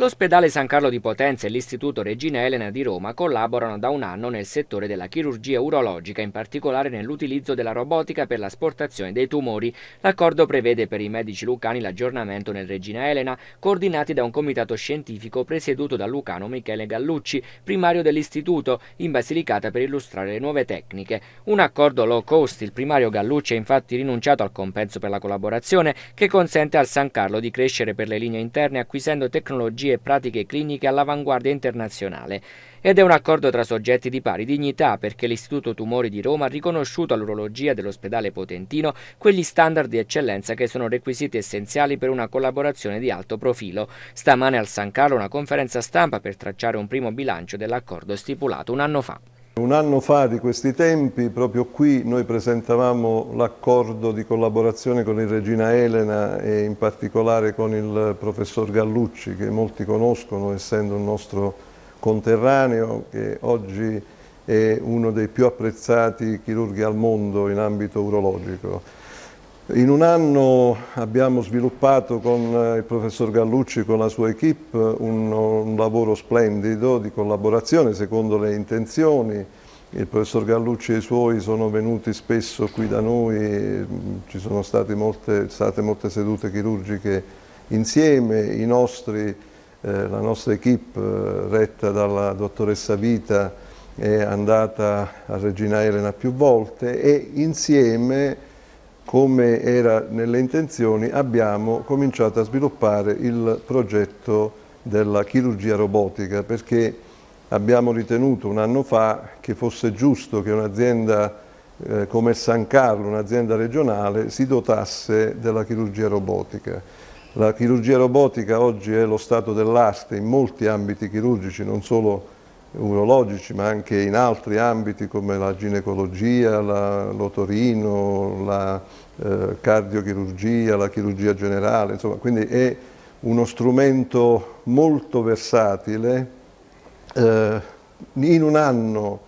L'ospedale San Carlo di Potenza e l'Istituto Regina Elena di Roma collaborano da un anno nel settore della chirurgia urologica, in particolare nell'utilizzo della robotica per l'asportazione dei tumori. L'accordo prevede per i medici lucani l'aggiornamento nel Regina Elena, coordinati da un comitato scientifico presieduto da lucano Michele Gallucci, primario dell'Istituto, in Basilicata per illustrare le nuove tecniche. Un accordo low cost, il primario Gallucci ha infatti rinunciato al compenso per la collaborazione, che consente al San Carlo di crescere per le linee interne acquisendo tecnologie tecnologie e pratiche cliniche all'avanguardia internazionale. Ed è un accordo tra soggetti di pari dignità perché l'Istituto Tumori di Roma ha riconosciuto all'urologia dell'ospedale potentino quegli standard di eccellenza che sono requisiti essenziali per una collaborazione di alto profilo. Stamane al San Carlo una conferenza stampa per tracciare un primo bilancio dell'accordo stipulato un anno fa. Un anno fa di questi tempi, proprio qui, noi presentavamo l'accordo di collaborazione con il Regina Elena e in particolare con il professor Gallucci, che molti conoscono essendo un nostro conterraneo, che oggi è uno dei più apprezzati chirurghi al mondo in ambito urologico. In un anno abbiamo sviluppato con eh, il professor Gallucci, e con la sua equip, un, un, lavoro splendido di collaborazione secondo le intenzioni. Il professor Gallucci e i suoi sono venuti spesso qui da noi, mm, ci sono state molte, state molte sedute chirurgiche insieme, nostri, eh, la nostra equip eh, retta dalla dottoressa Vita è andata a Regina Elena più volte e insieme come era nelle intenzioni, abbiamo cominciato a sviluppare il progetto della chirurgia robotica perché abbiamo ritenuto un anno fa che fosse giusto che un'azienda eh, come San Carlo, un'azienda regionale, si dotasse della chirurgia robotica. La chirurgia robotica oggi è lo stato dell'arte in molti ambiti chirurgici, non solo urologici, ma anche in altri ambiti come la ginecologia, la, l'otorino, la eh, cardiochirurgia, la chirurgia generale, insomma, quindi è uno strumento molto versatile. Eh, in un anno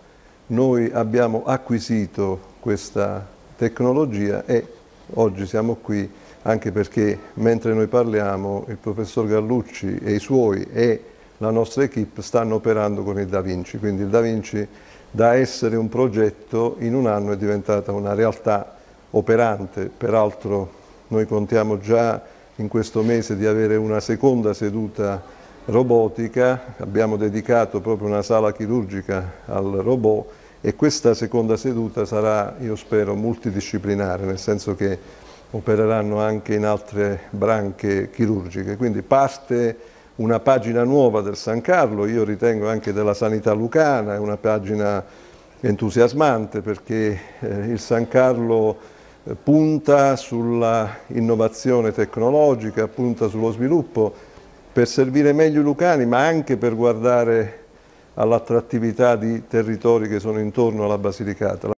noi abbiamo acquisito questa tecnologia e oggi siamo qui anche perché mentre noi parliamo il professor Gallucci e i suoi e la nostra equip stanno operando con il Da Vinci, quindi il Da Vinci da essere un progetto in un anno è diventata una realtà operante, peraltro noi contiamo già in questo mese di avere una seconda seduta robotica, abbiamo dedicato proprio una sala chirurgica al robot e questa seconda seduta sarà, io spero, multidisciplinare, nel senso che opereranno anche in altre branche chirurgiche, quindi parte una pagina nuova del San Carlo, io ritengo anche della sanità lucana, è una pagina entusiasmante perché eh, il San Carlo eh, punta sulla innovazione tecnologica, punta sullo sviluppo per servire meglio i lucani ma anche per guardare all'attrattività di territori che sono intorno alla Basilicata.